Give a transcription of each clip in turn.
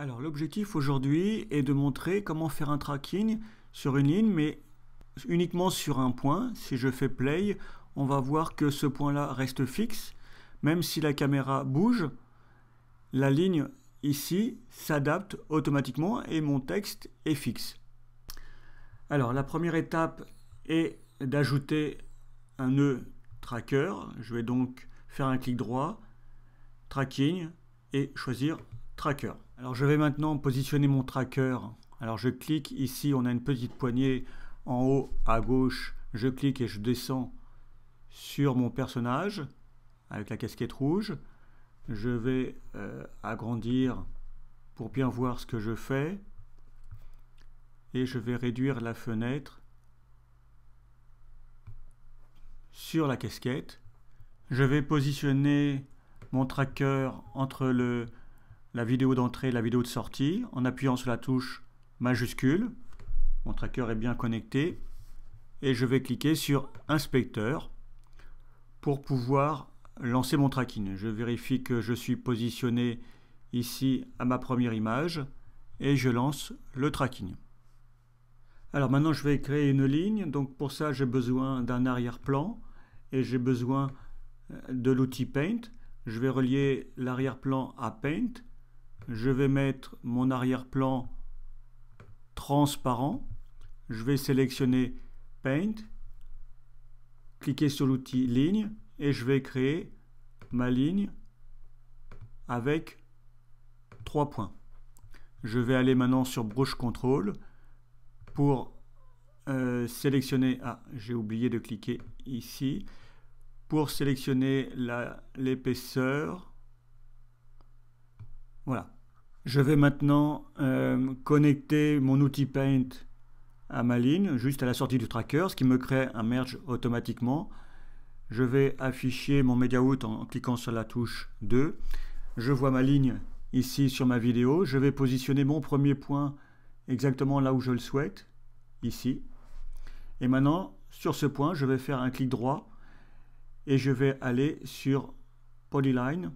Alors l'objectif aujourd'hui est de montrer comment faire un tracking sur une ligne mais uniquement sur un point. Si je fais play, on va voir que ce point-là reste fixe. Même si la caméra bouge, la ligne ici s'adapte automatiquement et mon texte est fixe. Alors la première étape est d'ajouter un nœud tracker. Je vais donc faire un clic droit, tracking et choisir tracker. Alors je vais maintenant positionner mon tracker. Alors je clique ici, on a une petite poignée en haut à gauche. Je clique et je descends sur mon personnage avec la casquette rouge. Je vais euh, agrandir pour bien voir ce que je fais. Et je vais réduire la fenêtre sur la casquette. Je vais positionner mon tracker entre le la vidéo d'entrée et la vidéo de sortie en appuyant sur la touche majuscule. Mon tracker est bien connecté et je vais cliquer sur inspecteur pour pouvoir lancer mon tracking. Je vérifie que je suis positionné ici à ma première image et je lance le tracking. Alors maintenant je vais créer une ligne, donc pour ça j'ai besoin d'un arrière-plan et j'ai besoin euh, de l'outil Paint. Je vais relier l'arrière-plan à Paint je vais mettre mon arrière-plan transparent. Je vais sélectionner Paint, cliquer sur l'outil ligne et je vais créer ma ligne avec trois points. Je vais aller maintenant sur Brush Control pour euh, sélectionner, ah j'ai oublié de cliquer ici, pour sélectionner l'épaisseur, voilà. Je vais maintenant euh, connecter mon outil Paint à ma ligne, juste à la sortie du tracker, ce qui me crée un merge automatiquement. Je vais afficher mon media out en cliquant sur la touche 2. Je vois ma ligne ici sur ma vidéo. Je vais positionner mon premier point exactement là où je le souhaite, ici. Et maintenant, sur ce point, je vais faire un clic droit et je vais aller sur Polyline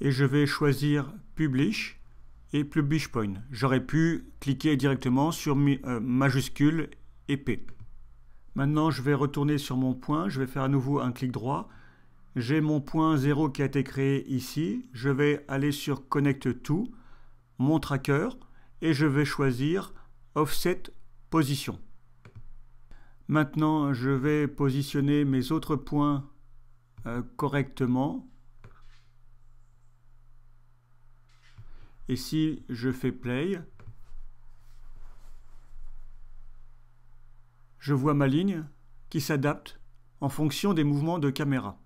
et je vais choisir Publish et Publish Point. J'aurais pu cliquer directement sur euh, majuscule et P. Maintenant, je vais retourner sur mon point. Je vais faire à nouveau un clic droit. J'ai mon point 0 qui a été créé ici. Je vais aller sur Connect To, mon tracker, et je vais choisir Offset Position. Maintenant, je vais positionner mes autres points euh, correctement Et si je fais play, je vois ma ligne qui s'adapte en fonction des mouvements de caméra.